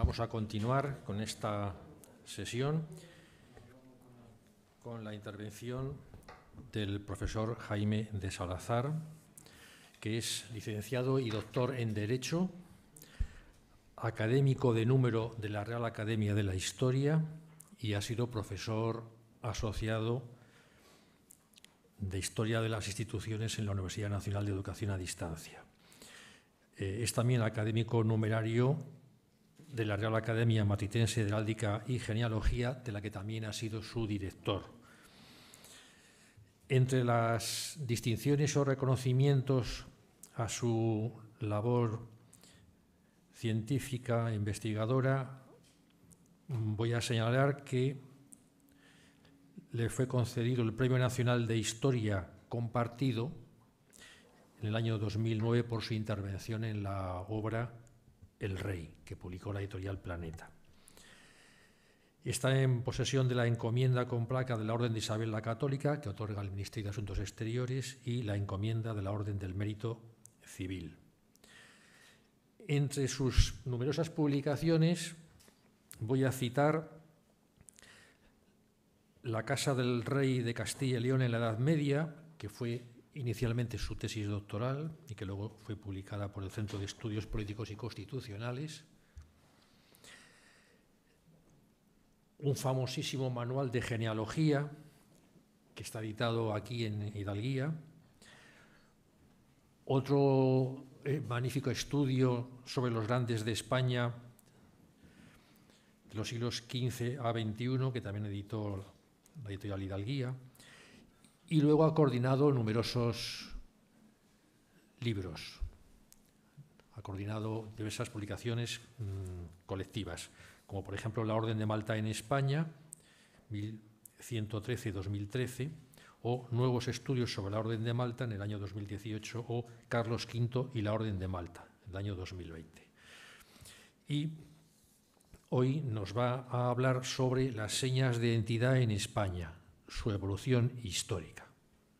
Vamos a continuar con esta sesión con la intervención del profesor Jaime de Salazar, que es licenciado y doctor en Derecho, académico de número de la Real Academia de la Historia y ha sido profesor asociado de Historia de las Instituciones en la Universidad Nacional de Educación a Distancia. Eh, es también académico numerario de la Real Academia Matitense de Heráldica y Genealogía, de la que también ha sido su director. Entre las distinciones o reconocimientos a su labor científica, e investigadora, voy a señalar que le fue concedido el Premio Nacional de Historia Compartido en el año 2009 por su intervención en la obra el Rey, que publicó la editorial Planeta. Está en posesión de la encomienda con placa de la Orden de Isabel la Católica, que otorga el Ministerio de Asuntos Exteriores, y la encomienda de la Orden del Mérito Civil. Entre sus numerosas publicaciones voy a citar La Casa del Rey de Castilla y León en la Edad Media, que fue inicialmente su tesis doctoral y que luego fue publicada por el Centro de Estudios Políticos y Constitucionales, un famosísimo manual de genealogía que está editado aquí en Hidalguía, otro eh, magnífico estudio sobre los grandes de España de los siglos XV a XXI, que también editó la editorial Hidalguía, y luego ha coordinado numerosos libros, ha coordinado diversas publicaciones mm, colectivas, como por ejemplo La Orden de Malta en España, 1113-2013, o Nuevos Estudios sobre la Orden de Malta en el año 2018, o Carlos V y la Orden de Malta en el año 2020. Y hoy nos va a hablar sobre las señas de identidad en España, su evolución histórica.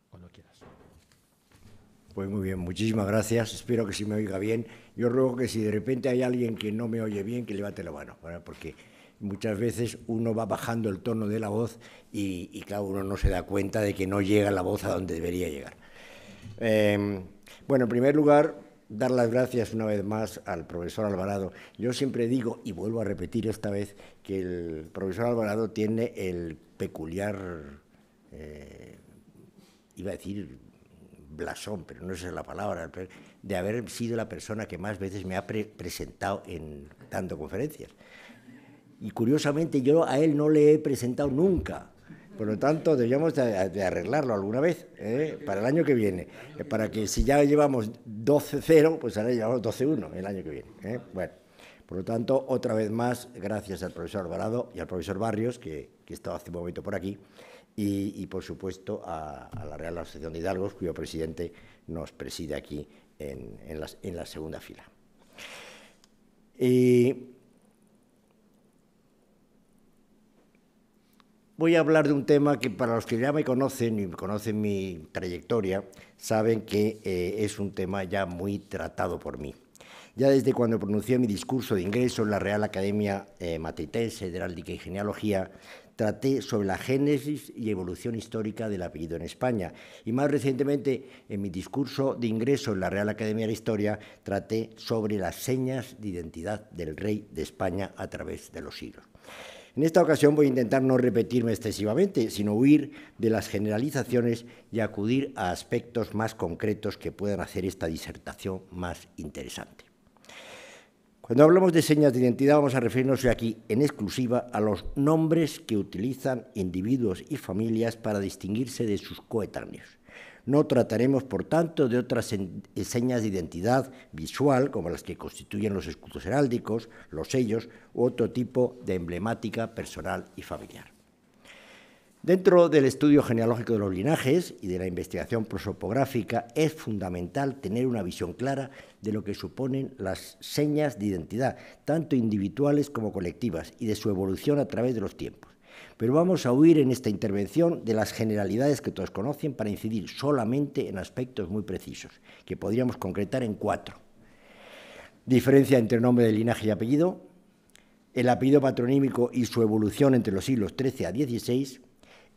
Cuando quieras. Pues muy bien, muchísimas gracias. Espero que se me oiga bien. Yo ruego que si de repente hay alguien que no me oye bien, que levante la mano, porque muchas veces uno va bajando el tono de la voz y, claro, uno no se da cuenta de que no llega la voz a donde debería llegar. Em, bueno, en primer lugar, dar las gracias una vez más al profesor Alvarado. Yo siempre digo, y vuelvo a repetir esta vez, que el profesor Alvarado tiene el peculiar eh, iba a decir blasón, pero no es la palabra, de haber sido la persona que más veces me ha presentado en tantas conferencias. Y curiosamente yo a él no le he presentado nunca. Por lo tanto, debíamos de, arreglarlo alguna vez, ¿eh? para el año que viene. Eh, para que si ya llevamos 12-0, pues ahora llevamos 12-1 el año que viene. Bueno, por lo tanto, otra vez más, gracias al profesor Alvarado y al profesor Barrios, que, que estaba hace un momento por aquí y, por supuesto a, la Real Asociación de Hidalgos, cuyo presidente nos preside aquí en, la, segunda fila. voy a hablar de un tema que para los que ya me conocen y conocen mi trayectoria, saben que eh, es un tema ya muy tratado por mí. Ya desde cuando pronuncié mi discurso de ingreso en la Real Academia eh, Matritense de Heráldica y Genealogía, traté sobre la génesis y evolución histórica del apellido en España. Y más recientemente, en mi discurso de ingreso en la Real Academia de Historia, traté sobre las señas de identidad del rey de España a través de los siglos. En esta ocasión voy a intentar no repetirme excesivamente, sino huir de las generalizaciones y acudir a aspectos más concretos que puedan hacer esta disertación más interesante. Cuando hablamos de señas de identidad vamos a referirnos aquí en exclusiva a los nombres que utilizan individuos y familias para distinguirse de sus coetáneos. No trataremos, por tanto, de otras eh, señas de identidad visual, como las que constituyen los escudos heráldicos, los sellos u otro tipo de emblemática personal y familiar. Dentro del estudio genealógico de los linajes y de la investigación prosopográfica es fundamental tener una visión clara de lo que suponen las señas de identidad, tanto individuales como colectivas, y de su evolución a través de los tiempos. Pero vamos a huir en esta intervención de las generalidades que todos conocen para incidir solamente en aspectos muy precisos, que podríamos concretar en cuatro. Diferencia entre nombre de linaje y apellido, el apellido patronímico y su evolución entre los siglos XIII a XVI,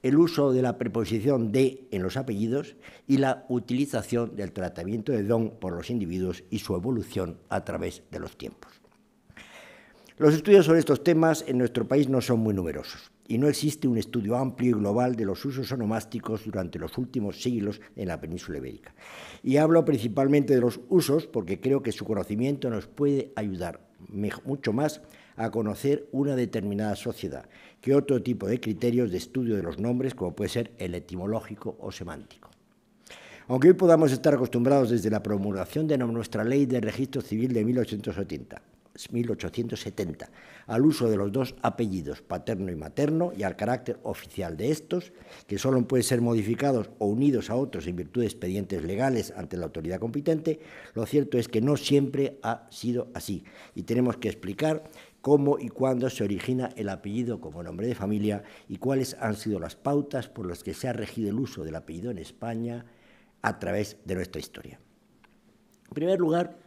el uso de la preposición de en los apellidos y la utilización del tratamiento de don por los individuos y su evolución a través de los tiempos. Los estudios sobre estos temas en nuestro país no son muy numerosos y no existe un estudio amplio y global de los usos onomásticos durante los últimos siglos en la península ibérica. Y hablo principalmente de los usos porque creo que su conocimiento nos puede ayudar mucho más a conocer una determinada sociedad que otro tipo de criterios de estudio de los nombres, como puede ser el etimológico o semántico. Aunque hoy podamos estar acostumbrados desde la promulgación de nuestra ley de registro civil de 1870, 1870 al uso de los dos apellidos, paterno y materno, y al carácter oficial de estos, que solo pueden ser modificados o unidos a otros en virtud de expedientes legales ante la autoridad competente, lo cierto es que no siempre ha sido así y tenemos que explicar cómo y cuándo se origina el apellido como nombre de familia y cuáles han sido las pautas por las que se ha regido el uso del apellido en España a través de nuestra historia. En primer lugar,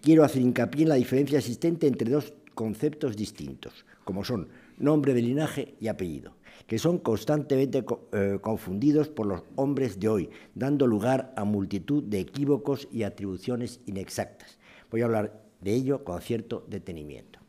quiero hacer hincapié en la diferencia existente entre dos conceptos distintos, como son nombre de linaje y apellido, que son constantemente eh, confundidos por los hombres de hoy, dando lugar a multitud de equívocos y atribuciones inexactas. Voy a hablar de ello con cierto detenimiento.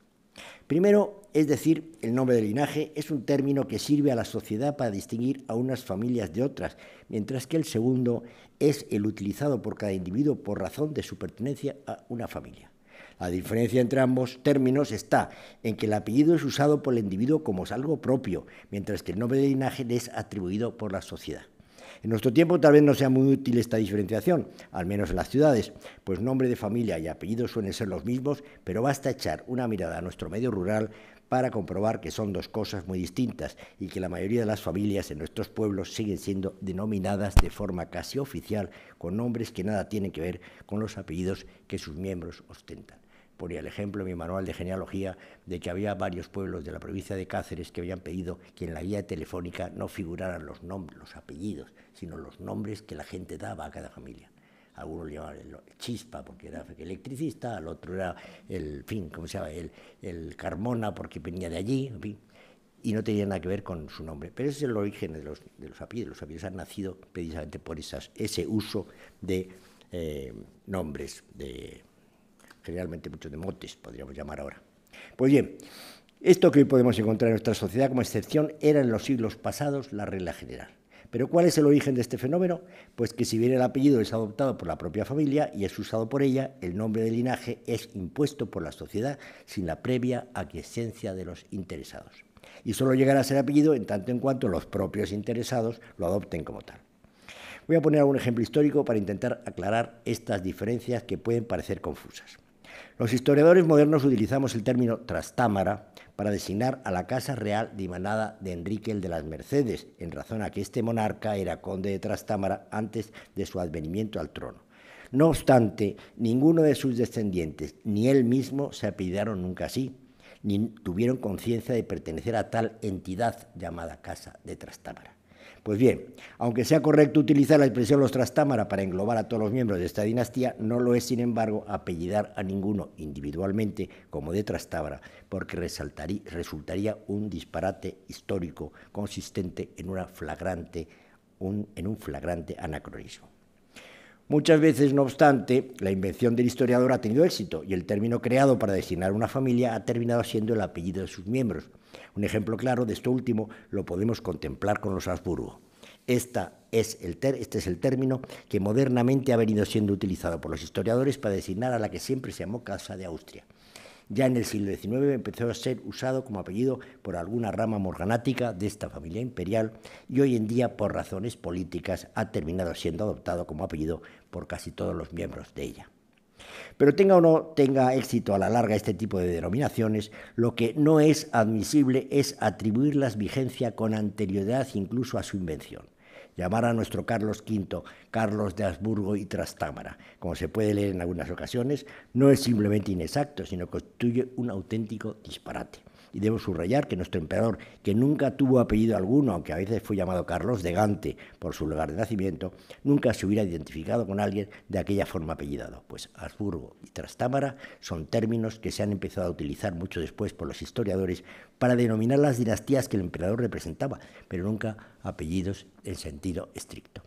Primero, es decir, el nombre de linaje es un término que sirve a la sociedad para distinguir a unas familias de otras, mientras que el segundo es el utilizado por cada individuo por razón de su pertenencia a una familia. La diferencia entre ambos términos está en que el apellido es usado por el individuo como algo propio, mientras que el nombre de linaje es atribuido por la sociedad. En nuestro tiempo tal vez no sea muy útil esta diferenciación, al menos en las ciudades, pues nombre de familia y apellidos suelen ser los mismos, pero basta echar una mirada a nuestro medio rural para comprobar que son dos cosas muy distintas y que la mayoría de las familias en nuestros pueblos siguen siendo denominadas de forma casi oficial con nombres que nada tienen que ver con los apellidos que sus miembros ostentan. Ponía el ejemplo en mi manual de genealogía de que había varios pueblos de la provincia de Cáceres que habían pedido que en la guía telefónica no figuraran los nombres, los apellidos, sino los nombres que la gente daba a cada familia. Algunos le llamaban el Chispa porque era electricista, al otro era el, fin, se El, el Carmona porque venía de allí, y no tenía nada que ver con su nombre. Pero ese es el origen de los, de los apellidos. Los apellidos han nacido precisamente por ese uso de eh, nombres, de generalmente muchos demotes, podríamos llamar ahora. Pues bien, esto que hoy podemos encontrar en nuestra sociedad como excepción era en los siglos pasados la regla general. Pero ¿cuál es el origen de este fenómeno? Pues que si bien el apellido es adoptado por la propia familia y es usado por ella, el nombre de linaje es impuesto por la sociedad sin la previa aquiescencia de los interesados. Y solo llegará a ser apellido en tanto en cuanto los propios interesados lo adopten como tal. Voy a poner algún ejemplo histórico para intentar aclarar estas diferencias que pueden parecer confusas. Los historiadores modernos utilizamos el término trastámara para designar a la casa real dimanada de Enrique el de las Mercedes, en razón a que este monarca era conde de Trastámara antes de su advenimiento al trono. No obstante, ninguno de sus descendientes, ni él mismo, se apellidaron nunca así, ni tuvieron conciencia de pertenecer a tal entidad llamada Casa de Trastámara. Pues bien, aunque sea correcto utilizar la expresión los Trastámara para englobar a todos los miembros de esta dinastía, no lo es, sin embargo, apellidar a ninguno individualmente como de Trastámara, porque resultaría un disparate histórico consistente en un flagrante anacronismo. Muchas veces, no obstante, la invención del historiador ha tenido éxito y el término creado para designar una familia ha terminado siendo el apellido de sus miembros. Un ejemplo claro de esto último lo podemos contemplar con los Habsburgo. este es el término que modernamente ha venido siendo utilizado por los historiadores para designar a la que siempre se llamó Casa de Austria. Ya en el siglo XIX empezó a ser usado como apellido por alguna rama morganática de esta familia imperial y hoy en día, por razones políticas, ha terminado siendo adoptado como apellido por casi todos los miembros de ella. Pero tenga o no tenga éxito a la larga este tipo de denominaciones, lo que no es admisible es atribuirlas vigencia con anterioridad incluso a su invención. Llamar a nuestro Carlos V Carlos de Habsburgo y Trastámara, como se puede leer en algunas ocasiones, no es simplemente inexacto, sino constituye un auténtico disparate y debo subrayar que nuestro emperador, que nunca tuvo apellido alguno, aunque a veces fue llamado Carlos de Gante por su lugar de nacimiento, nunca se hubiera identificado con alguien de aquella forma apellidado, pues Habsburgo y Trastámara son términos que se han empezado a utilizar mucho después por los historiadores para denominar las dinastías que el emperador representaba, pero nunca apellidos en sentido estricto.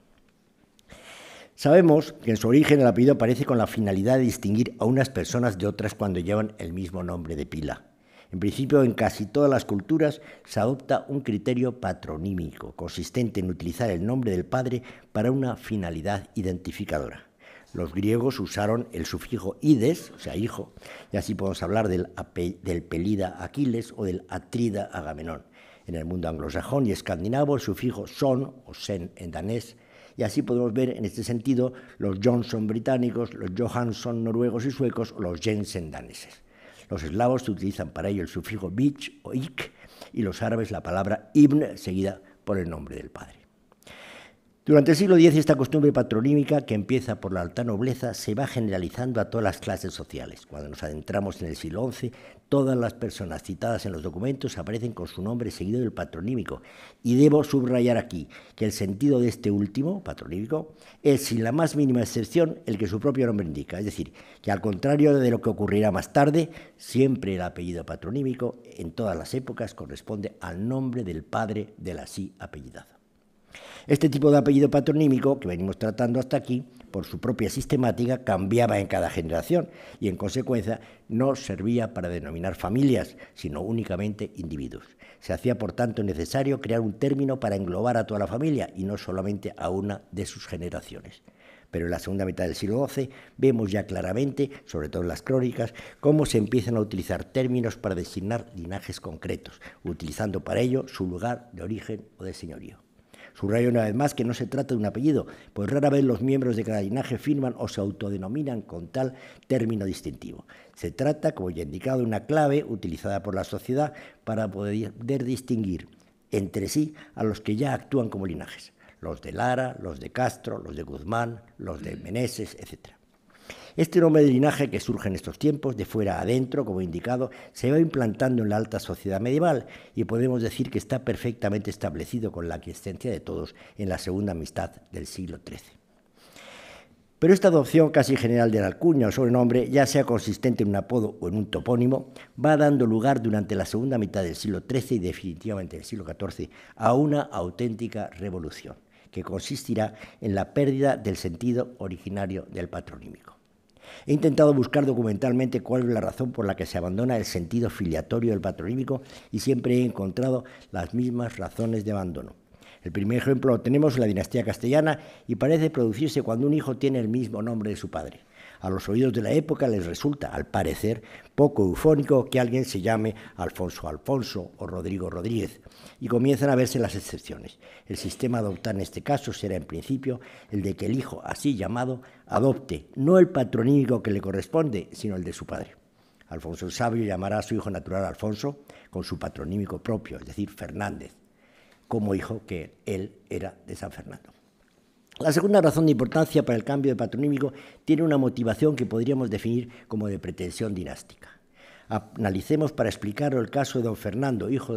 Sabemos que en su origen el apellido aparece con la finalidad de distinguir a unas personas de otras cuando llevan el mismo nombre de pila. En principio, en casi todas las culturas se adopta un criterio patronímico, consistente en utilizar el nombre del padre para una finalidad identificadora. Los griegos usaron el sufijo ides, o sea, hijo, y así podemos hablar del, pelida Aquiles o del atrida Agamenón. En el mundo anglosajón y escandinavo, el sufijo son o sen en danés, y así podemos ver en este sentido los Johnson británicos, los Johansson noruegos y suecos o los Jensen daneses. Los eslavos utilizan para ello el sufijo bich o ik y los árabes la palabra ibn seguida por el nombre del padre. Durante el siglo X esta costumbre patronímica, que empieza por la alta nobleza, se va generalizando a todas las clases sociales. Cuando nos adentramos en el siglo XI, todas las personas citadas en los documentos aparecen con su nombre seguido del patronímico. Y debo subrayar aquí que el sentido de este último, patronímico, es sin la más mínima excepción el que su propio nombre indica. Es decir, que al contrario de lo que ocurrirá más tarde, siempre el apellido patronímico en todas las épocas corresponde al nombre del padre del así apellidado. Este tipo de apellido patronímico, que venimos tratando hasta aquí, por su propia sistemática cambiaba en cada generación y en consecuencia no servía para denominar familias, sino únicamente individuos. Se hacía por tanto necesario crear un término para englobar a toda la familia y no solamente a una de sus generaciones. Pero en la segunda mitad del siglo XII vemos ya claramente, sobre todo en las crónicas, cómo se empiezan a utilizar términos para designar linajes concretos, utilizando para ello su lugar de origen o de señorío. Subrayo una vez más que no se trata de un apellido, pues rara vez los miembros de cada linaje firman o se autodenominan con tal término distintivo. Se trata, como ya he indicado, de una clave utilizada por la sociedad para poder distinguir entre sí a los que ya actúan como linajes, los de Lara, los de Castro, los de Guzmán, los de mm. Meneses, etcétera. Este nombre de linaje que surge en estos tiempos, de fuera adentro, como indicado, se va implantando en la alta sociedad medieval y podemos decir que está perfectamente establecido con la aquiescencia de todos en la segunda mitad del siglo XIII. Pero esta adopción casi general de la alcuña o sobrenombre, ya sea consistente en un apodo o en un topónimo, va dando lugar durante la segunda mitad del siglo XIII y definitivamente del siglo XIV a una auténtica revolución, que consistirá en la pérdida del sentido originario del patronímico. He intentado buscar documentalmente cuál es la razón por la que se abandona el sentido filiatorio del patronímico y siempre he encontrado las mismas razones de abandono. El primer ejemplo lo tenemos en la dinastía castellana y parece producirse cuando un hijo tiene el mismo nombre de su padre a los oídos de la época les resulta, al parecer, poco eufónico que alguien se llame Alfonso Alfonso o Rodrigo Rodríguez, y comienzan a verse las excepciones. El sistema adoptado en este caso será en principio el de que el hijo así llamado adopte no el patronímico que le corresponde, sino el de su padre. Alfonso el Sabio llamará a su hijo natural Alfonso con su patronímico propio, es decir, Fernández, como hijo que él era de San Fernando. La segunda razón de importancia para el cambio de patronímico tiene una motivación que podríamos definir como de pretensión dinástica. Analicemos para explicarlo el caso de don Fernando, hijo,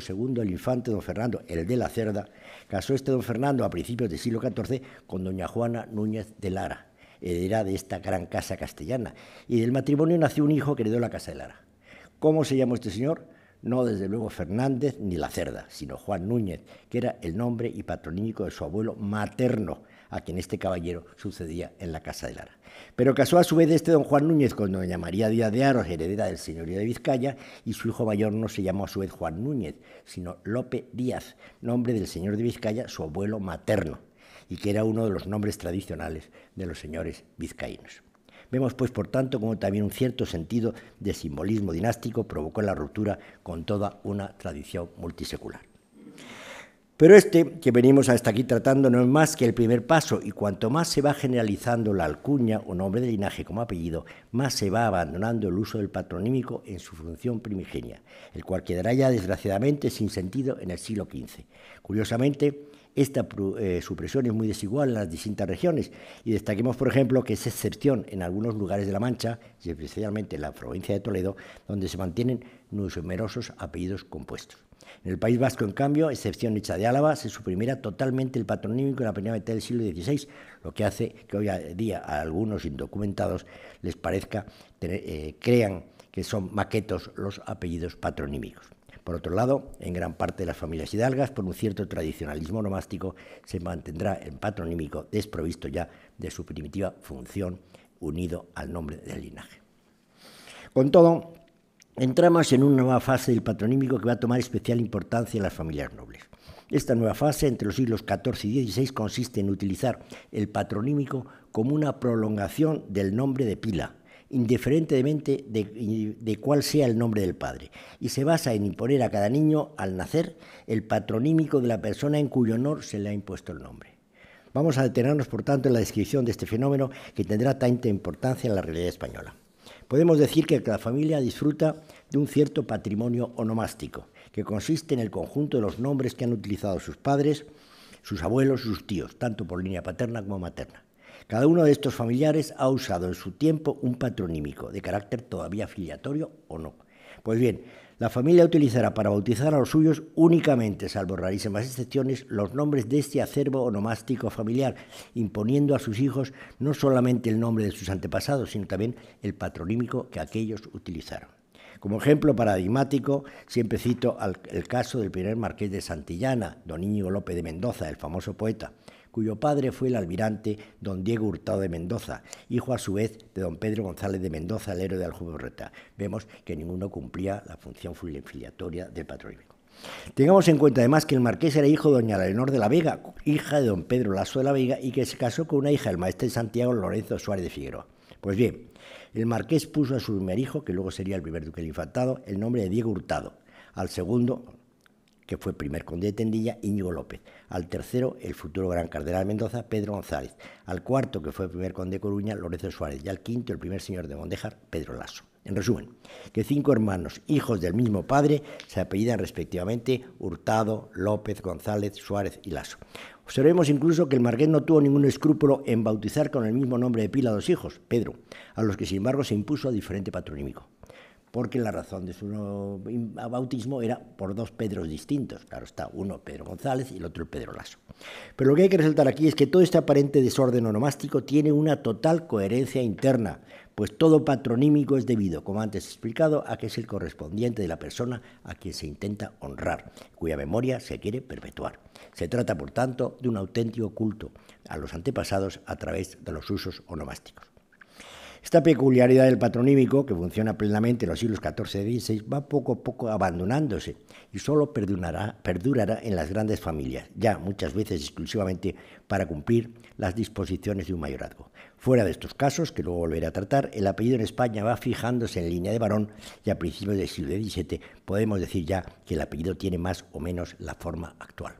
segundo del infante don Fernando, el de la Cerda. Casó este don Fernando a principios del siglo XIV con doña Juana Núñez de Lara, heredera de esta gran casa castellana, y del matrimonio nació un hijo que heredó la casa de Lara. ¿Cómo se llamó este señor? no desde luego Fernández ni La Cerda, sino Juan Núñez, que era el nombre y patronímico de su abuelo materno, a quien este caballero sucedía en la Casa de Lara. Pero casó a su vez este don Juan Núñez con doña María Díaz de Aros, heredera del señorío de Vizcaya, y su hijo mayor no se llamó a su vez Juan Núñez, sino Lope Díaz, nombre del señor de Vizcaya, su abuelo materno, y que era uno de los nombres tradicionales de los señores vizcaínos. Vemos, pues, por tanto, como también un cierto sentido de simbolismo dinástico provocó la ruptura con toda una tradición multisecular. Pero este que venimos hasta aquí tratando no es más que el primer paso y cuanto más se va generalizando la alcuña o nombre de linaje como apellido, más se va abandonando el uso del patronímico en su función primigenia, el cual quedará ya desgraciadamente sin sentido en el siglo XV. Curiosamente, esta eh, supresión es muy desigual en las distintas regiones y destaquemos, por ejemplo, que es excepción en algunos lugares de La Mancha, especialmente en la provincia de Toledo, donde se mantienen numerosos apellidos compuestos. En el País Vasco, en cambio, excepción hecha de Álava, se suprimirá totalmente el patronímico en la primera mitad del siglo XVI, lo que hace que hoy a día a algunos indocumentados les parezca, eh, crean que son maquetos los apellidos patronímicos. Por otro lado, en gran parte de las familias hidalgas, por un cierto tradicionalismo nomástico, se mantendrá el patronímico desprovisto ya de su primitiva función unido al nombre del linaje. Con todo, entramos en una nueva fase del patronímico que va a tomar especial importancia en las familias nobles. Esta nueva fase entre los siglos XIV y XVI consiste en utilizar el patronímico como una prolongación del nombre de pila, indiferentemente de, cuál sea el nombre del padre, y se basa en imponer a cada niño al nacer el patronímico de la persona en cuyo honor se le ha impuesto el nombre. Vamos a detenernos, por tanto, en la descripción de este fenómeno que tendrá tanta importancia en la realidad española. Podemos decir que cada familia disfruta de un cierto patrimonio onomástico, que consiste en el conjunto de los nombres que han utilizado sus padres, sus abuelos, sus tíos, tanto por línea paterna como materna cada uno de estos familiares ha usado en su tiempo un patronímico, de carácter todavía filiatorio o no. Pues bien, la familia utilizará para bautizar a los suyos únicamente, salvo rarísimas excepciones, los nombres de este acervo onomástico familiar, imponiendo a sus hijos no solamente el nombre de sus antepasados, sino también el patronímico que aquellos utilizaron. Como ejemplo paradigmático, siempre cito el caso del primer marqués de Santillana, don Íñigo López de Mendoza, el famoso poeta, cuyo padre fue el almirante don Diego Hurtado de Mendoza, hijo a su vez de don Pedro González de Mendoza, el héroe de Aljubarreta. Vemos que ninguno cumplía la función filiatoria del patrón. Tengamos en cuenta además que el marqués era hijo de doña Leonor de la Vega, hija de don Pedro Lasso de la Vega, y que se casó con una hija del maestro de Santiago Lorenzo Suárez de Figueroa. Pues bien, el marqués puso a su primer hijo, que luego sería el primer duque del infantado, el nombre de Diego Hurtado, al segundo que fue primer conde de Tendilla, Íñigo López. Al tercero, el futuro gran cardenal Mendoza, Pedro González. Al cuarto, que fue primer conde de Coruña, Lorenzo Suárez. Y al quinto, el primer señor de Mondejar, Pedro Lasso. En resumen, que cinco hermanos, hijos del mismo padre, se apellidan respectivamente Hurtado, López, González, Suárez y Lasso. Observemos incluso que el marqués no tuvo ningún escrúpulo en bautizar con el mismo nombre de pila a dos hijos, Pedro, a los que sin embargo se impuso a diferente patronímico porque la razón de su bautismo era por dos Pedros distintos. Claro está, uno Pedro González y el otro Pedro Lasso. Pero lo que hay que resaltar aquí es que todo este aparente desorden onomástico tiene una total coherencia interna, pues todo patronímico es debido, como antes explicado, a que es el correspondiente de la persona a quien se intenta honrar, cuya memoria se quiere perpetuar. Se trata, por tanto, de un auténtico culto a los antepasados a través de los usos onomásticos. Esta peculiaridad del patronímico, que funciona plenamente en los siglos XIV y XVI, va poco a poco abandonándose y solo perdurará, perdurará en las grandes familias, ya muchas veces exclusivamente para cumplir las disposiciones de un mayorazgo. Fuera de estos casos, que luego volveré a tratar, el apellido en España va fijándose en línea de varón y a principios del siglo XVII podemos decir ya que el apellido tiene más o menos la forma actual.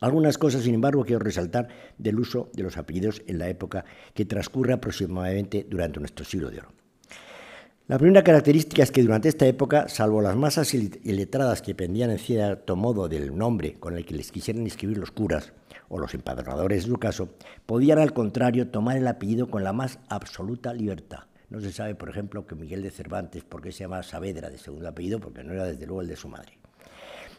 Algunas cosas, sin embargo, quiero resaltar del uso de los apellidos en la época que transcurre aproximadamente durante nuestro siglo de oro. La primera característica es que durante esta época, salvo las masas y que pendían en cierto modo del nombre con el que les quisieran inscribir los curas o los empadronadores de su caso, podían al contrario tomar el apellido con la más absoluta libertad. No se sabe, por ejemplo, que Miguel de Cervantes, porque se llama Saavedra de segundo apellido, porque no era desde luego el de su madre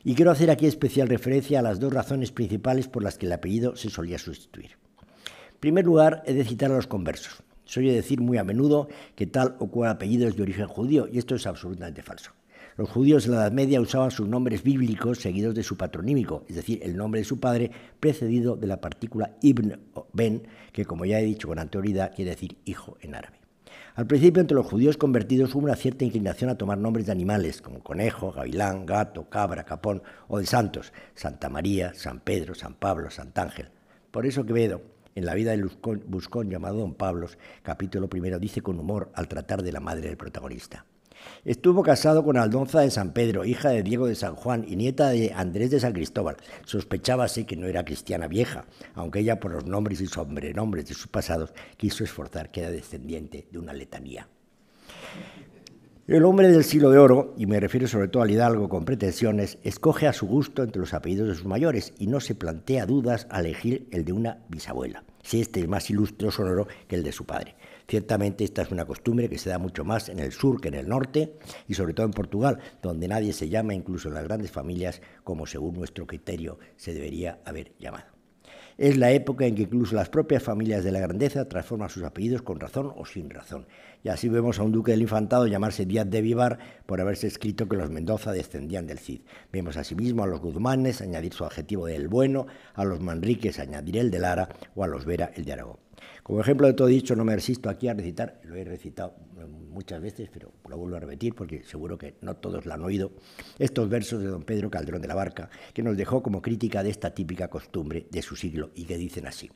y quiero hacer aquí especial referencia a las dos razones principales por las que el apellido se solía sustituir. En primer lugar, he de citar a los conversos. Se oye decir muy a menudo que tal o cual apellido es de origen judío, y esto es absolutamente falso. Los judíos de la Edad Media usaban sus nombres bíblicos seguidos de su patronímico, es decir, el nombre de su padre precedido de la partícula ibn o ben, que como ya he dicho con anterioridad quiere decir hijo en árabe. Al principio entre los judíos convertidos hubo una cierta inclinación a tomar nombres de animales como conejo, gavilán, gato, cabra, capón o de santos, Santa María, San Pedro, San Pablo, Ángel. Por eso Quevedo, en la vida de Buscón llamado Don Pablos, capítulo primero, dice con humor al tratar de la madre del protagonista. Estuvo casado con Aldonza de San Pedro, hija de Diego de San Juan y nieta de Andrés de San Cristóbal. Sospechábase que no era cristiana vieja, aunque ella por los nombres y sobrenombres de sus pasados quiso esforzar que era descendiente de una letanía. El hombre del siglo de oro, y me refiero sobre todo al hidalgo con pretensiones, escoge a su gusto entre los apellidos de sus mayores y no se plantea dudas al elegir el de una bisabuela, si este es más ilustre o sonoro que el de su padre. Ciertamente esta es una costumbre que se da mucho más en el sur que en el norte y sobre todo en Portugal, donde nadie se llama, incluso en las grandes familias, como según nuestro criterio se debería haber llamado. Es la época en que incluso las propias familias de la grandeza transforman sus apellidos con razón o sin razón. Y así vemos a un duque del infantado llamarse Díaz de Vivar por haberse escrito que los Mendoza descendían del Cid. Vemos asimismo a los Guzmanes añadir su adjetivo de El bueno, a los Manriques añadir el de Lara o a los Vera el de Aragón. Como ejemplo de todo dicho, no me resisto aquí a recitar, lo he recitado muchas veces, pero lo vuelvo a repetir porque seguro que no todos lo han oído, estos versos de don Pedro Calderón de la Barca, que nos dejó como crítica de esta típica costumbre de su siglo y que dicen así.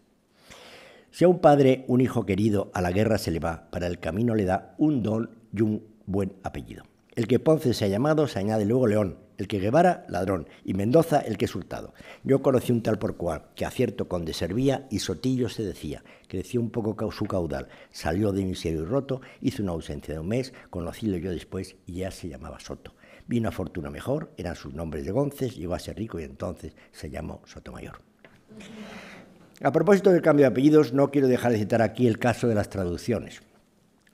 Si a un padre un hijo querido a la guerra se le va, para el camino le da un don y un buen apellido. El que Ponce se ha llamado se añade luego León, el que Guevara, ladrón, y Mendoza, el que es hurtado. Yo conocí un tal por cual, que a cierto conde servía y sotillo se decía. Creció un poco su caudal, salió de un serio y roto, hizo una ausencia de un mes, conocílo yo después y ya se llamaba Soto. Vino a fortuna mejor, eran sus nombres de gonces, llegó a ser rico y entonces se llamó Sotomayor. A propósito del cambio de apellidos, no quiero dejar de citar aquí el caso de las traducciones,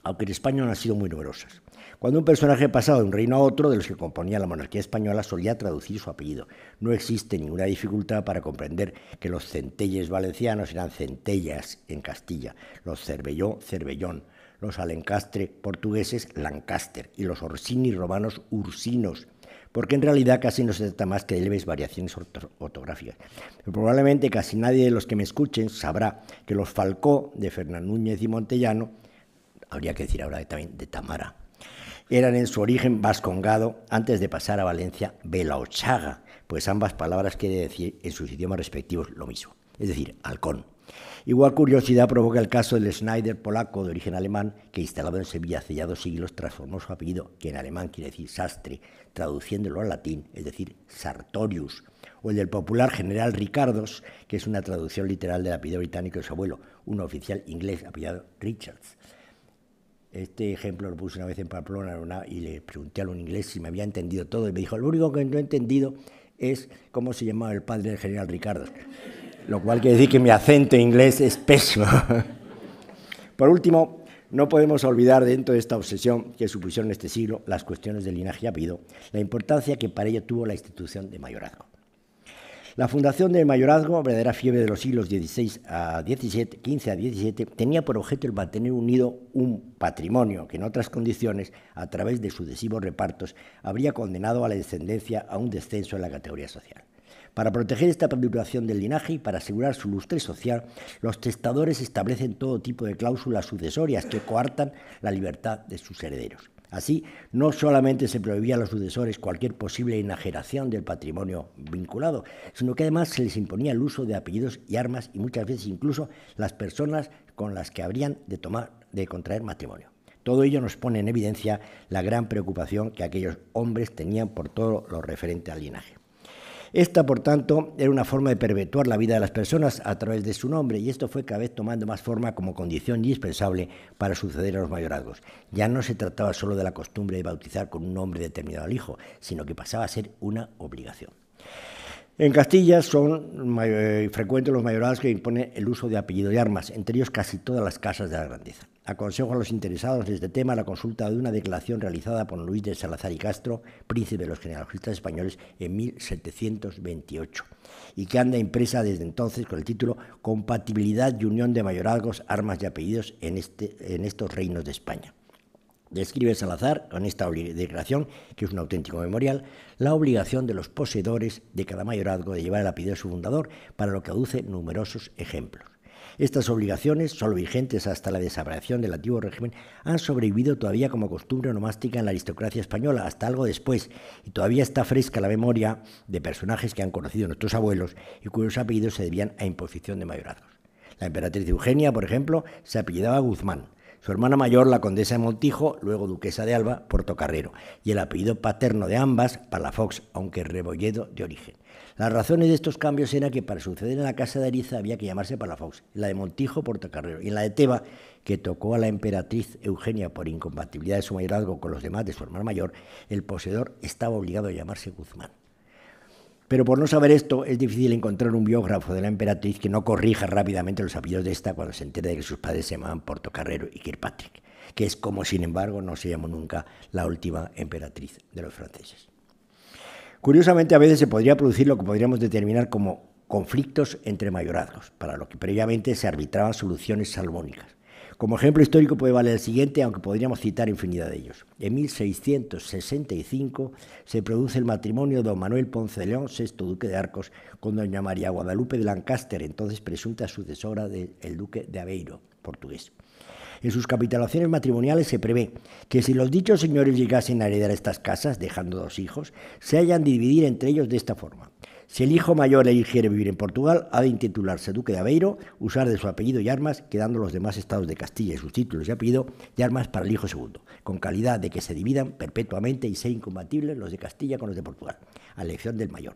aunque en España no han sido muy numerosas. Cuando un personaje pasaba de un reino a otro de los que componía la monarquía española solía traducir su apellido. No existe ninguna dificultad para comprender que los centelles valencianos eran centellas en Castilla, los cervelló, cervellón, los alencastre portugueses, Lancaster, y los orsini romanos, ursinos, porque en realidad casi no se trata más que de leves variaciones ortográficas. probablemente casi nadie de los que me escuchen sabrá que los Falcó de Fernán Núñez y Montellano, habría que decir ahora también de Tamara, eran en su origen vascongado antes de pasar a Valencia Belaochaga, pues ambas palabras quiere decir en sus idiomas respectivos lo mismo, es decir, halcón. Igual curiosidad provoca el caso del Schneider polaco de origen alemán, que instalado en Sevilla hace ya dos siglos transformó su apellido, que en alemán quiere decir sastre, traduciéndolo al latín, es decir, sartorius, o el del popular general Ricardos, que es una traducción literal del apellido británico de su abuelo, un oficial inglés apellidado Richards. Este ejemplo lo puse una vez en Pamplona y le pregunté a un inglés si me había entendido todo y me dijo, lo único que no he entendido es cómo se llamaba el padre del general Ricardos lo cual quiere decir que mi acento inglés es pésimo. Por último, no podemos olvidar dentro de esta obsesión que en este siglo las cuestiones del linaje y apellido, la importancia que para ello tuvo la institución de mayorazgo. La fundación del mayorazgo, verdadera fiebre de los siglos XVI a XVII, XV a XVII, tenía por objeto el mantener unido un patrimonio que en otras condiciones, a través de sucesivos repartos, habría condenado a la descendencia a un descenso en la categoría social. Para proteger esta manipulación del linaje y para asegurar su lustre social, los testadores establecen todo tipo de cláusulas sucesorias que coartan la libertad de sus herederos. Así, no solamente se prohibía a los sucesores cualquier posible enajenación del patrimonio vinculado, sino que además se les imponía el uso de apellidos y armas y muchas veces incluso las personas con las que habrían de, tomar, de contraer matrimonio. Todo ello nos pone en evidencia la gran preocupación que aquellos hombres tenían por todo lo referente al linaje. Esta, por tanto, era una forma de perpetuar la vida de las personas a través de su nombre y esto fue cada vez tomando más forma como condición indispensable para suceder a los mayorazgos. Ya no se trataba solo de la costumbre de bautizar con un nombre determinado al hijo, sino que pasaba a ser una obligación. En Castilla son eh, frecuentes los mayorazgos que imponen el uso de apellido y armas, entre ellos casi todas las casas de la grandeza. Aconsejo a los interesados en este tema la consulta de una declaración realizada por Luis de Salazar y Castro, príncipe de los generalistas españoles, en 1728, y que anda impresa desde entonces con el título Compatibilidad y unión de mayorazgos, armas y apellidos en, este, en estos reinos de España. Describe Salazar, con esta declaración, que es un auténtico memorial, la obligación de los poseedores de cada mayorazgo de llevar el apellido de su fundador, para lo que aduce numerosos ejemplos. Estas obligaciones, solo vigentes hasta la desaparición del antiguo régimen, han sobrevivido todavía como costumbre onomástica en la aristocracia española hasta algo después, y todavía está fresca la memoria de personajes que han conocido nuestros abuelos y cuyos apellidos se debían a imposición de mayorazgos. La emperatriz Eugenia, por ejemplo, se apellidaba Guzmán, su hermana mayor, la condesa de Montijo, luego duquesa de Alba, Portocarrero, y el apellido paterno de ambas, Palafox, aunque Rebolledo de origen. Las razones de estos cambios eran que para suceder en la casa de Ariza había que llamarse Palafox, la de Montijo, Portocarrero, y en la de Teba, que tocó a la emperatriz Eugenia por incompatibilidad de su mayorazgo con los demás de su hermano mayor, el poseedor estaba obligado a llamarse Guzmán. Pero por no saber esto, es difícil encontrar un biógrafo de la emperatriz que no corrija rápidamente los apellidos de esta cuando se entera de que sus padres se llamaban Portocarrero y Kirkpatrick, que es como, sin embargo, no se llamó nunca la última emperatriz de los franceses. Curiosamente, a veces se podría producir lo que podríamos determinar como conflictos entre mayorazgos, para lo que previamente se arbitraban soluciones salvónicas. Como ejemplo histórico puede valer el siguiente, aunque podríamos citar infinidad de ellos. En 1665 se produce el matrimonio de don Manuel Ponce de León, sexto duque de Arcos, con doña María Guadalupe de Lancaster, entonces presunta sucesora del duque de Aveiro, portugués. En sus capitulaciones matrimoniales se prevé que si los dichos señores llegasen a heredar estas casas, dejando dos hijos, se hayan dividir entre ellos de esta forma. Si el hijo mayor eligiere vivir en Portugal, ha de intitularse Duque de Aveiro, usar de su apellido y armas, quedando los demás estados de Castilla y sus títulos y apellido y armas para el hijo segundo, con calidad de que se dividan perpetuamente y sea incompatibles los de Castilla con los de Portugal, a elección del mayor.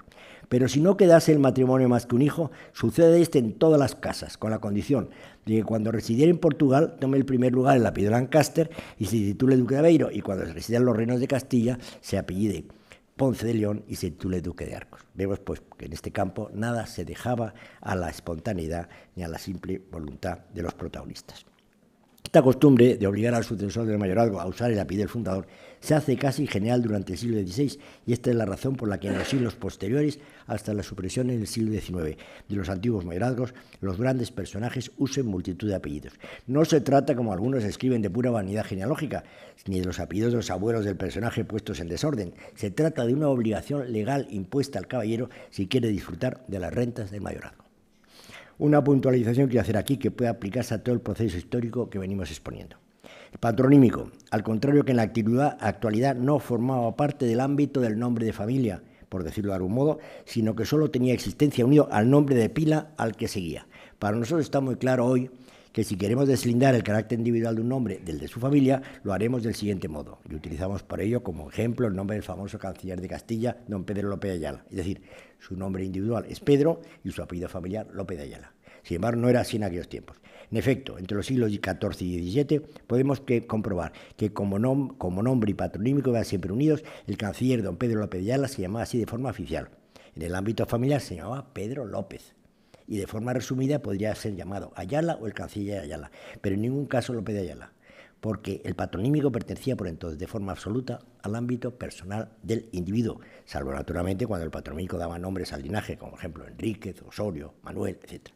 Pero si no quedase el matrimonio más que un hijo, sucede este en todas las casas, con la condición de que cuando residiera en Portugal tome el primer lugar el apellido Lancaster y se titule Duque de Aveiro, y cuando residan los reinos de Castilla se apellide Ponce de León y se Duque de Arcos. Vemos pues que en este campo nada se dejaba a la espontaneidad ni a la simple voluntad de los protagonistas. Esta costumbre de obligar al sucesor del mayorazgo a usar el apellido del fundador se hace casi general durante el siglo XVI y esta es la razón por la que en los siglos posteriores, hasta la supresión en el siglo XIX de los antiguos mayorazgos, los grandes personajes usen multitud de apellidos. No se trata, como algunos escriben, de pura vanidad genealógica, ni de los apellidos de los abuelos del personaje puestos en desorden. Se trata de una obligación legal impuesta al caballero si quiere disfrutar de las rentas del mayorazgo. Una puntualización quiero hacer aquí que puede aplicarse a todo el proceso histórico que venimos exponiendo patronímico, al contrario que en la actualidad no formaba parte del ámbito del nombre de familia, por decirlo de algún modo, sino que solo tenía existencia unido al nombre de pila al que seguía. Para nosotros está muy claro hoy que si queremos deslindar el carácter individual de un nombre del de su familia, lo haremos del siguiente modo. Y utilizamos por ello como ejemplo el nombre del famoso canciller de Castilla, don Pedro López de Ayala. Es decir, su nombre individual es Pedro y su apellido familiar López de Ayala. Sin embargo, no era así en aquellos tiempos. En efecto, entre los siglos XIV y XVII podemos comprobar que como, nombre y patronímico eran siempre unidos, el canciller don Pedro López de Ayala se llamaba así de forma oficial. En el ámbito familiar se llamaba Pedro López y de forma resumida podría ser llamado Ayala o el canciller Ayala, pero en ningún caso López de Ayala, porque el patronímico pertenecía por entonces de forma absoluta al ámbito personal del individuo, salvo naturalmente cuando el patronímico daba nombres al linaje, como por ejemplo Enríquez, Osorio, Manuel, etc.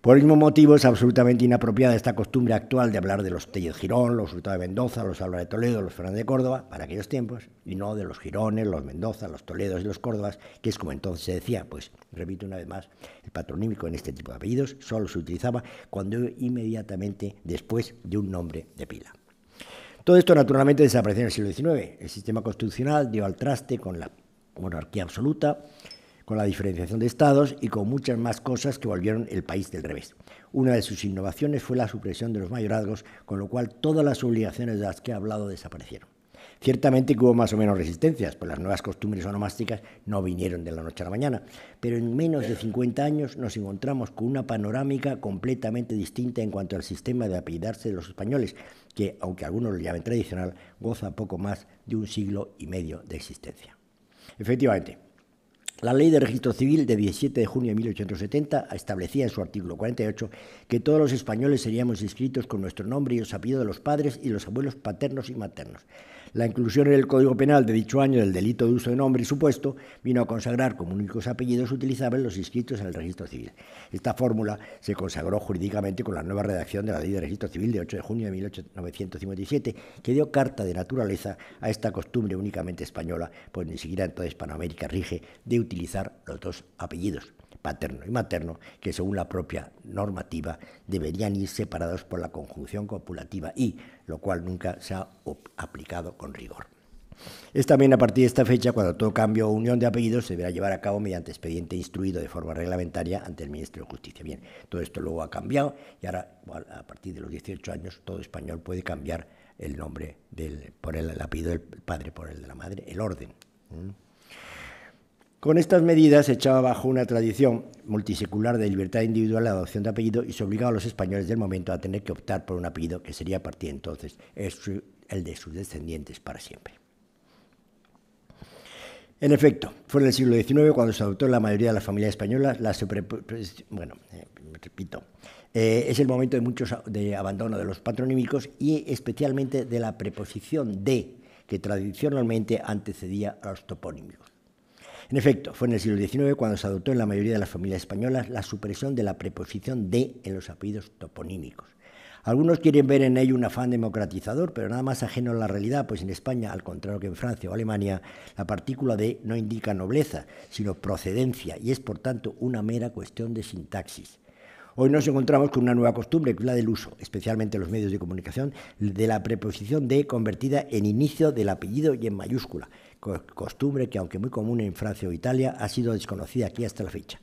Por el mismo motivo es absolutamente inapropiada esta costumbre actual de hablar de los de Girón, los Hurtado de Mendoza, los Álvarez de Toledo, los Fernández de Córdoba, para aquellos tiempos, y no de los Girones, los Mendoza, los Toledos y los Córdobas, que es como entonces se decía, pues repito una vez más, el patronímico en este tipo de apellidos solo se utilizaba cuando inmediatamente después de un nombre de pila. Todo esto naturalmente desapareció en el siglo XIX. El sistema constitucional dio al traste con la monarquía absoluta, con la diferenciación de estados y con muchas más cosas que volvieron el país del revés. Una de sus innovaciones fue la supresión de los mayorazgos, con lo cual todas las obligaciones de las que he hablado desaparecieron. Ciertamente hubo más o menos resistencias, pues las nuevas costumbres onomásticas no vinieron de la noche a la mañana, pero en menos de 50 años nos encontramos con una panorámica completamente distinta en cuanto al sistema de apellidarse de los españoles, que, aunque algunos lo llamen tradicional, goza poco más de un siglo y medio de existencia. Efectivamente, la ley de registro civil de 17 de junio de 1870 establecía en su artículo 48 que todos los españoles seríamos inscritos con nuestro nombre y el apellidos de los padres y los abuelos paternos y maternos. La inclusión en el Código Penal de dicho año del delito de uso de nombre y supuesto vino a consagrar como únicos apellidos utilizables los inscritos en el registro civil. Esta fórmula se consagró jurídicamente con la nueva redacción de la Ley de Registro Civil de 8 de junio de 1957, que dio carta de naturaleza a esta costumbre únicamente española, pues ni siquiera en toda Hispanoamérica rige de utilizar los dos apellidos materno y materno, que según la propia normativa deberían ir separados por la conjunción copulativa y, lo cual nunca se ha aplicado con rigor. Es también a partir de esta fecha cuando todo cambio o unión de apellidos se deberá llevar a cabo mediante expediente instruido de forma reglamentaria ante el ministro de Justicia. Bien, todo esto luego ha cambiado y ahora, a partir de los 18 años, todo español puede cambiar el nombre por el, apellido del padre por el de la madre, el orden. ¿Mm? Con estas medidas se echaba bajo una tradición multisecular de libertad individual la adopción de apellido y se obligaba a los españoles del momento a tener que optar por un apellido que sería a partir entonces el de sus descendientes para siempre. En efecto, fue en el siglo XIX cuando se adoptó la mayoría de las familias españolas la bueno, eh, repito, eh, es el momento de muchos de abandono de los patronímicos y especialmente de la preposición de que tradicionalmente antecedía a los toponímicos. En efecto, fue en el siglo XIX cuando se adoptó en la mayoría de las familias españolas la supresión de la preposición de en los apellidos toponímicos. Algunos quieren ver en ello un afán democratizador, pero nada más ajeno a la realidad, pues en España, al contrario que en Francia o Alemania, la partícula de no indica nobleza, sino procedencia, y es por tanto una mera cuestión de sintaxis. Hoy nos encontramos con una nueva costumbre, que es la del uso, especialmente los medios de comunicación, de la preposición de convertida en inicio del apellido y en mayúscula, costumbre que aunque muy común en Francia o Italia, ha sido desconocida aquí hasta la fecha.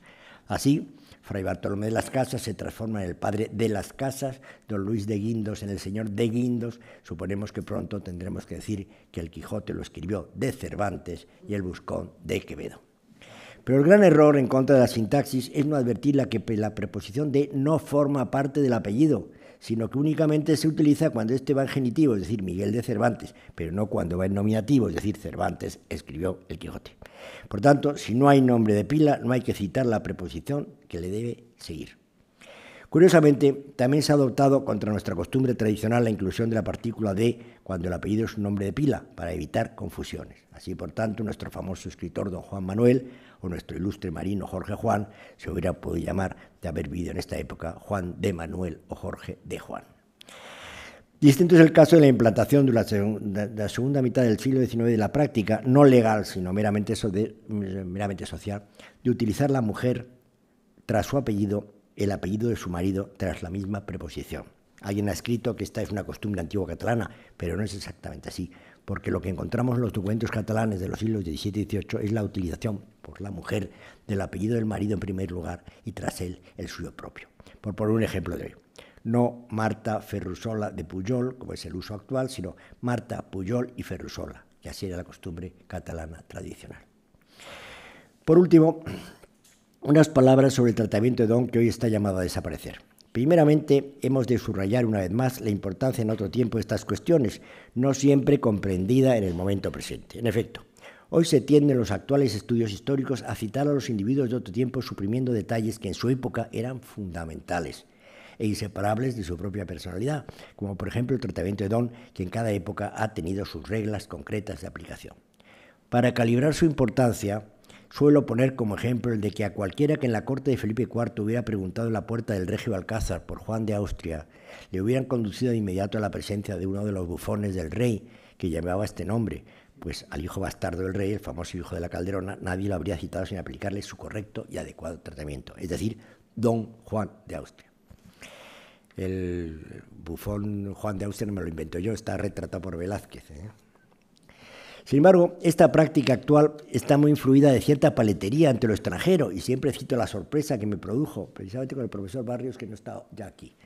Así, Fray Bartolomé de las Casas se transforma en el padre de las casas, don Luis de Guindos en el señor de Guindos. Suponemos que pronto tendremos que decir que el Quijote lo escribió de Cervantes y el Buscón de Quevedo. Pero el gran error en contra de la sintaxis es no advertir que la preposición de no forma parte del apellido, sino que únicamente se utiliza cuando este va en genitivo, es decir, Miguel de Cervantes, pero no cuando va en nominativo, es decir, Cervantes escribió El Quijote. Por tanto, si no hay nombre de pila, no hay que citar la preposición que le debe seguir. Curiosamente, también se ha adoptado contra nuestra costumbre tradicional la inclusión de la partícula de cuando el apellido es un nombre de pila, para evitar confusiones. Así, por tanto, nuestro famoso escritor don Juan Manuel o nuestro ilustre marino Jorge Juan se hubiera podido llamar, de haber vivido en esta época, Juan de Manuel o Jorge de Juan. Distinto es el caso de la implantación de la, segunda mitad del siglo XIX de la práctica, no legal, sino meramente, meramente social, de utilizar la mujer tras su apellido, el apellido de su marido tras la misma preposición. Alguien ha escrito que esta es una costumbre antigua catalana, pero no es exactamente así, porque lo que encontramos en los documentos catalanes de los siglos XVII y XVIII es la utilización por la mujer del apellido del marido en primer lugar y tras él el suyo propio. Por poner un ejemplo de ello. No Marta Ferrusola de Puyol, como es el uso actual, sino Marta Puyol y Ferrusola, que así era la costumbre catalana tradicional. Por último, unas palabras sobre el tratamiento de Don que hoy está llamado a desaparecer. Primeramente, hemos de subrayar una vez más la importancia en otro tiempo de estas cuestiones, no siempre comprendida en el momento presente. En efecto, hoy se tienden los actuales estudios históricos a citar a los individuos de otro tiempo suprimiendo detalles que en su época eran fundamentales e inseparables de su propia personalidad, como por ejemplo el tratamiento de Don, que en cada época ha tenido sus reglas concretas de aplicación. Para calibrar su importancia, Suelo poner como ejemplo el de que a cualquiera que en la corte de Felipe IV hubiera preguntado en la puerta del regio Alcázar por Juan de Austria, le hubieran conducido de inmediato a la presencia de uno de los bufones del rey, que llamaba este nombre, pues al hijo bastardo del rey, el famoso hijo de la Calderona, nadie lo habría citado sin aplicarle su correcto y adecuado tratamiento, es decir, don Juan de Austria. El bufón Juan de Austria no me lo invento yo, está retratado por Velázquez. ¿eh? Sin embargo, esta práctica actual está muy influida de cierta paletería ante lo extranjero, y siempre cito la sorpresa que me produjo, precisamente con el profesor Barrios, que no está ya aquí,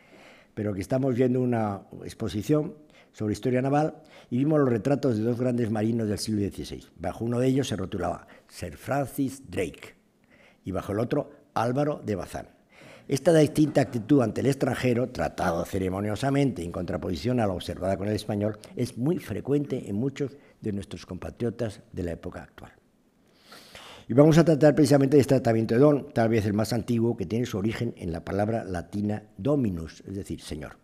pero que estamos viendo una exposición sobre historia naval y vimos los retratos de dos grandes marinos del siglo XVI. Bajo uno de ellos se rotulaba Sir Francis Drake y bajo el otro Álvaro de Bazán. Esta distinta actitud ante el extranjero, tratado ceremoniosamente en contraposición a la observada con el español, es muy frecuente en muchos de nuestros compatriotas de la época actual. Y vamos a tratar precisamente de este tratamiento de don, tal vez el más antiguo, que tiene su origen en la palabra latina dominus, es decir, señor.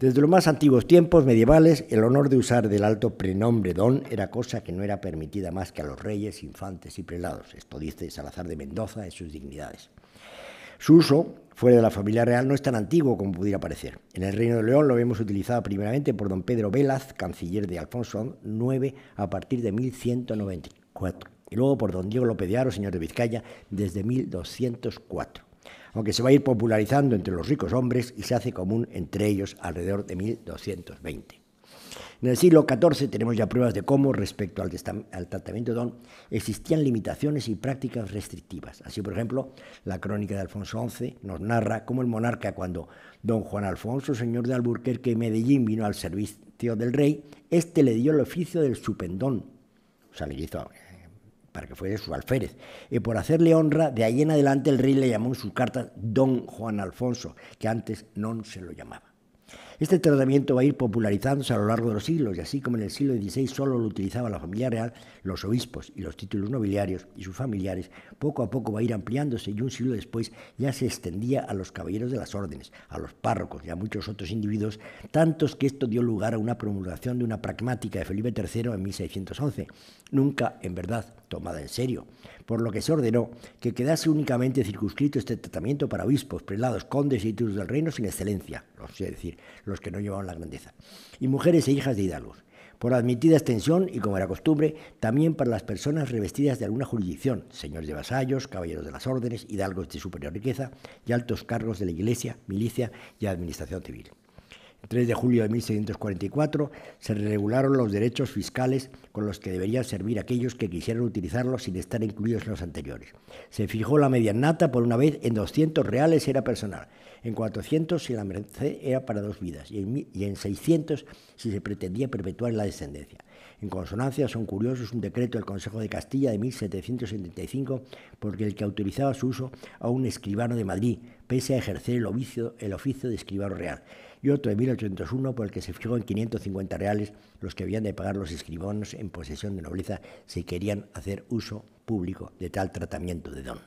Desde los más antiguos tiempos medievales, el honor de usar del alto prenombre don era cosa que no era permitida más que a los reyes, infantes y prelados. Esto dice Salazar de Mendoza en sus dignidades. Su uso fuera de la familia real no es tan antiguo como pudiera parecer. En el Reino de León lo vemos utilizado primeramente por don Pedro Velaz, canciller de Alfonso IX, a partir de 1194, y luego por don Diego López de Haro, señor de Vizcaya, desde 1204, aunque se va a ir popularizando entre los ricos hombres y se hace común entre ellos alrededor de 1220. En el siglo XIV tenemos ya pruebas de cómo, respecto al, tratamiento de Don, existían limitaciones y prácticas restrictivas. Así, por ejemplo, la crónica de Alfonso XI nos narra cómo el monarca, cuando Don Juan Alfonso, señor de Alburquerque y Medellín, vino al servicio del rey, este le dio el oficio del supendón, o sea, le hizo eh, para que fuese su alférez. Y eh, por hacerle honra, de ahí en adelante el rey le llamó en sus cartas Don Juan Alfonso, que antes no se lo llamaba. Este tratamiento va a ir popularizándose a lo largo de los siglos, y así como en el siglo XVI solo lo utilizaba la familia real, los obispos y los títulos nobiliarios y sus familiares, poco a poco va a ir ampliándose y un siglo después ya se extendía a los caballeros de las órdenes, a los párrocos y a muchos otros individuos, tantos que esto dio lugar a una promulgación de una pragmática de Felipe III en 1611. Nunca, en verdad, tomada en serio, por lo que se ordenó que quedase únicamente circunscrito este tratamiento para obispos, prelados, condes y títulos del reino sin excelencia, los, es decir, los que no llevaban la grandeza, y mujeres e hijas de hidalgos, por admitida extensión y, como era costumbre, también para las personas revestidas de alguna jurisdicción, señores de vasallos, caballeros de las órdenes, hidalgos de superior riqueza y altos cargos de la Iglesia, milicia y administración civil. 3 de julio de 1644 se regularon los derechos fiscales con los que deberían servir aquellos que quisieran utilizarlos sin estar incluidos en los anteriores. Se fijó la medianata por una vez en 200 reales era personal, en 400 si la merced era para dos vidas y en, 600 si se pretendía perpetuar la descendencia. En consonancia son curiosos un decreto del Consejo de Castilla de 1775 porque el que autorizaba su uso a un escribano de Madrid, pese a ejercer el oficio de escribano real y otro de 1801 por el que se fijó en 550 reales los que habían de pagar los escribanos en posesión de nobleza si querían hacer uso público de tal tratamiento de don.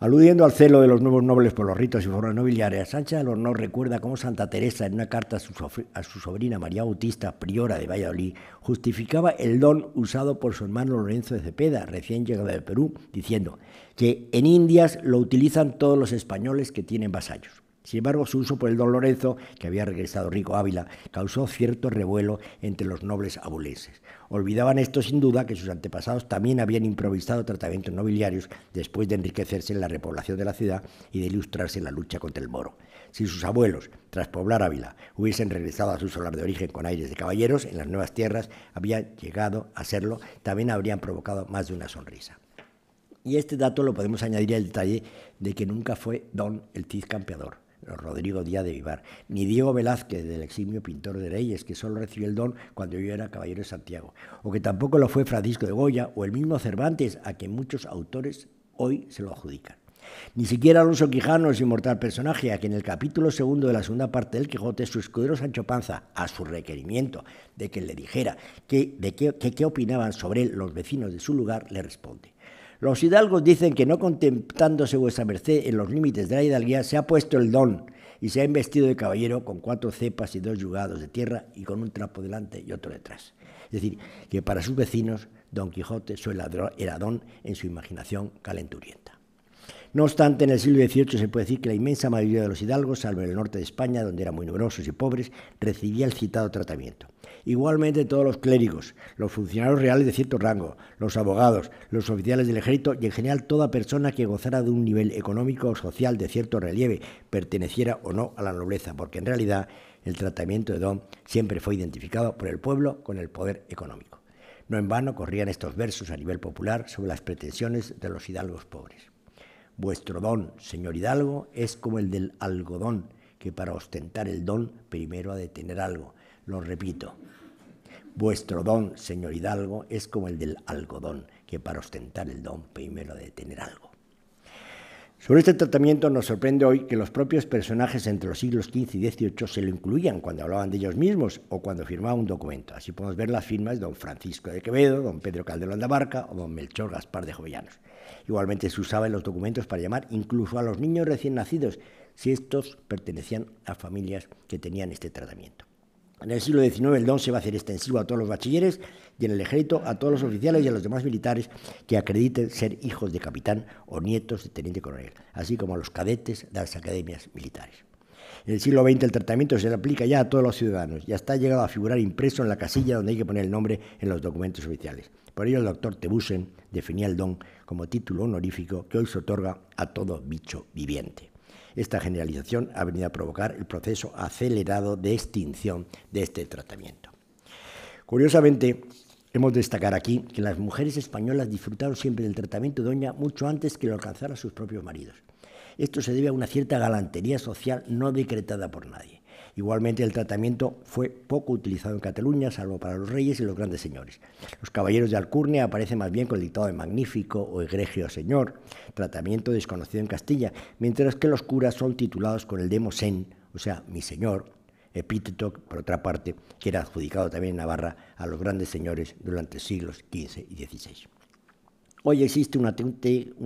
Aludiendo al celo de los nuevos nobles por los ritos y formas nobiliarias, Sancha de no recuerda cómo Santa Teresa, en una carta a su, a su, sobrina María Bautista, priora de Valladolid, justificaba el don usado por su hermano Lorenzo de Cepeda, recién llegado del Perú, diciendo que en Indias lo utilizan todos los españoles que tienen vasallos. Sin embargo, su uso por el don Lorenzo, que había regresado rico a Ávila, causó cierto revuelo entre los nobles abulenses. Olvidaban esto sin duda que sus antepasados también habían improvisado tratamientos nobiliarios después de enriquecerse en la repoblación de la ciudad y de ilustrarse en la lucha contra el moro. Si sus abuelos, tras poblar Ávila, hubiesen regresado a su solar de origen con aires de caballeros, en las nuevas tierras habían llegado a serlo, también habrían provocado más de una sonrisa. Y este dato lo podemos añadir al detalle de que nunca fue don el Cid campeador Rodrigo Díaz de Vivar, ni Diego Velázquez, del eximio pintor de leyes, que solo recibió el don cuando yo era caballero de Santiago, o que tampoco lo fue Francisco de Goya, o el mismo Cervantes, a quien muchos autores hoy se lo adjudican. Ni siquiera Alonso Quijano es inmortal personaje, a quien el capítulo segundo de la segunda parte del Quijote, su escudero Sancho Panza, a su requerimiento de que le dijera qué opinaban sobre él los vecinos de su lugar, le responde. Los hidalgos dicen que no contentándose vuestra merced en los límites de la hidalguía, se ha puesto el don y se ha investido de caballero con cuatro cepas y dos yugados de tierra y con un trapo delante y otro detrás. Es decir, que para sus vecinos Don Quijote era don en su imaginación calenturienta. No obstante, en el siglo XVIII se puede decir que la inmensa mayoría de los hidalgos, salvo en el norte de España, donde eran muy numerosos y pobres, recibía el citado tratamiento. Igualmente todos los clérigos, los funcionarios reales de cierto rango, los abogados, los oficiales del ejército y en general toda persona que gozara de un nivel económico o social de cierto relieve, perteneciera o no a la nobleza, porque en realidad el tratamiento de don siempre fue identificado por el pueblo con el poder económico. No en vano corrían estos versos a nivel popular sobre las pretensiones de los hidalgos pobres. Vuestro don, señor Hidalgo, es como el del algodón, que para ostentar el don primero ha de tener algo. Lo repito. Vuestro don, señor Hidalgo, es como el del algodón, que para ostentar el don primero ha de tener algo. Sobre este tratamiento nos sorprende hoy que los propios personajes entre los siglos XV y XVIII se lo incluían cuando hablaban de ellos mismos o cuando firmaban un documento. Así podemos ver las firmas de don Francisco de Quevedo, don Pedro Calderón de Abarca o don Melchor Gaspar de Jovellanos. Igualmente se usaba en los documentos para llamar incluso a los niños recién nacidos si estos pertenecían a familias que tenían este tratamiento. En el siglo XIX el don se va a hacer extensivo a todos los bachilleres y en el ejército a todos los oficiales y a los demás militares que acrediten ser hijos de capitán o nietos de teniente coronel, así como a los cadetes de las academias militares. En el siglo XX el tratamiento se le aplica ya a todos los ciudadanos y hasta llegado a figurar impreso en la casilla donde hay que poner el nombre en los documentos oficiales. Por ello el doctor Tebusen definía el don como título honorífico que hoy se otorga a todo bicho viviente. Esta generalización ha venido a provocar el proceso acelerado de extinción de este tratamiento. Curiosamente, hemos de destacar aquí que las mujeres españolas disfrutaron siempre del tratamiento de doña mucho antes que lo alcanzaran sus propios maridos. Esto se debe a una cierta galantería social no decretada por nadie. Igualmente el tratamiento fue poco utilizado en Cataluña, salvo para los reyes y los grandes señores. Los caballeros de Alcurnia aparecen más bien con el dictado de magnífico o egregio señor, tratamiento desconocido en Castilla, mientras que los curas son titulados con el de o sea, mi señor, epíteto, por otra parte, que era adjudicado también en Navarra a los grandes señores durante siglos XV y XVI. Hoy existe una,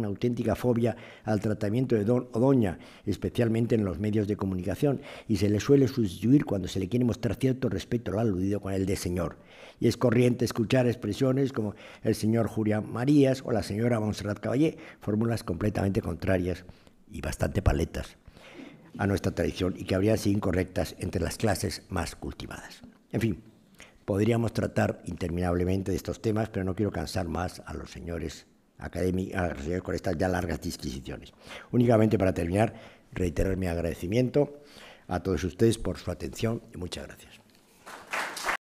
auténtica fobia al tratamiento de don o doña, especialmente en los medios de comunicación, y se le suele sustituir cuando se le quiere mostrar cierto respeto al aludido con el de señor. Y es corriente escuchar expresiones como el señor Julián Marías o la señora Monserrat Caballé, fórmulas completamente contrarias y bastante paletas a nuestra tradición y que habrían sido incorrectas entre las clases más cultivadas. En fin, Podríamos tratar interminablemente de estos temas, pero no quiero cansar más a los señores académicos con estas ya largas disquisiciones. Únicamente para terminar, reiterar mi agradecimiento a todos ustedes por su atención y muchas gracias.